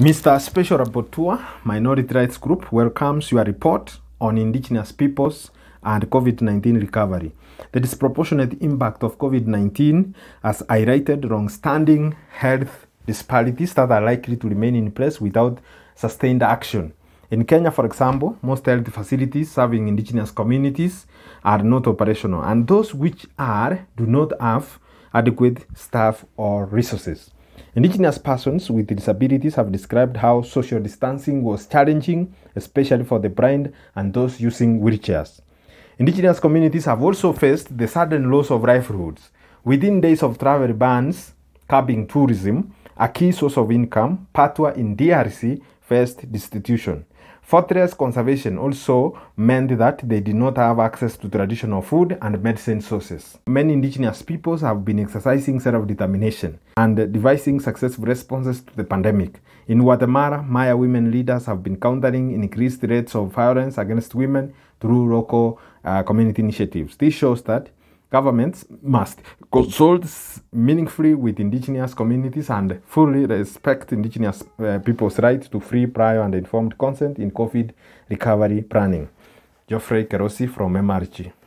Mr. Special Rapporteur, Minority Rights Group welcomes your report on indigenous peoples and COVID-19 recovery. The disproportionate impact of COVID-19 has highlighted long-standing health disparities that are likely to remain in place without sustained action. In Kenya, for example, most health facilities serving indigenous communities are not operational, and those which are do not have adequate staff or resources. Indigenous persons with disabilities have described how social distancing was challenging, especially for the blind and those using wheelchairs. Indigenous communities have also faced the sudden loss of livelihoods. Within days of travel bans, curbing tourism, a key source of income, Patwa in DRC faced destitution. Fortress conservation also meant that they did not have access to traditional food and medicine sources. Many indigenous peoples have been exercising self-determination and devising successful responses to the pandemic. In Guatemala, Maya women leaders have been countering increased rates of violence against women through local uh, community initiatives. This shows that Governments must consult meaningfully with indigenous communities and fully respect indigenous uh, people's right to free, prior, and informed consent in COVID recovery planning. Geoffrey Kerosi from MRG.